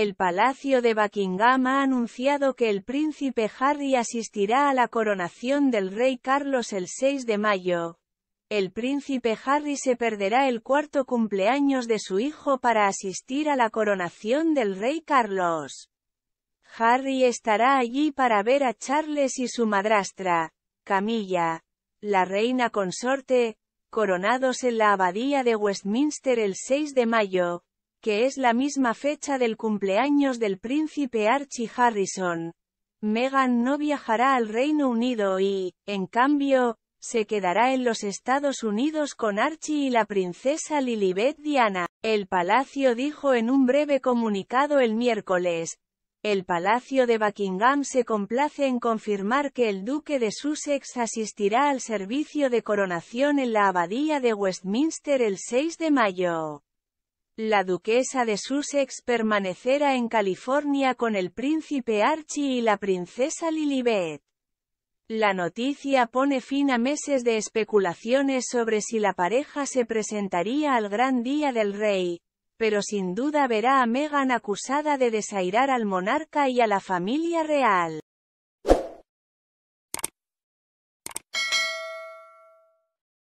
El Palacio de Buckingham ha anunciado que el príncipe Harry asistirá a la coronación del rey Carlos el 6 de mayo. El príncipe Harry se perderá el cuarto cumpleaños de su hijo para asistir a la coronación del rey Carlos. Harry estará allí para ver a Charles y su madrastra, Camilla, la reina consorte, coronados en la abadía de Westminster el 6 de mayo que es la misma fecha del cumpleaños del príncipe Archie Harrison. Meghan no viajará al Reino Unido y, en cambio, se quedará en los Estados Unidos con Archie y la princesa Lilibet Diana. El palacio dijo en un breve comunicado el miércoles. El Palacio de Buckingham se complace en confirmar que el duque de Sussex asistirá al servicio de coronación en la abadía de Westminster el 6 de mayo. La duquesa de Sussex permanecerá en California con el príncipe Archie y la princesa Lilibet. La noticia pone fin a meses de especulaciones sobre si la pareja se presentaría al gran día del rey, pero sin duda verá a Meghan acusada de desairar al monarca y a la familia real.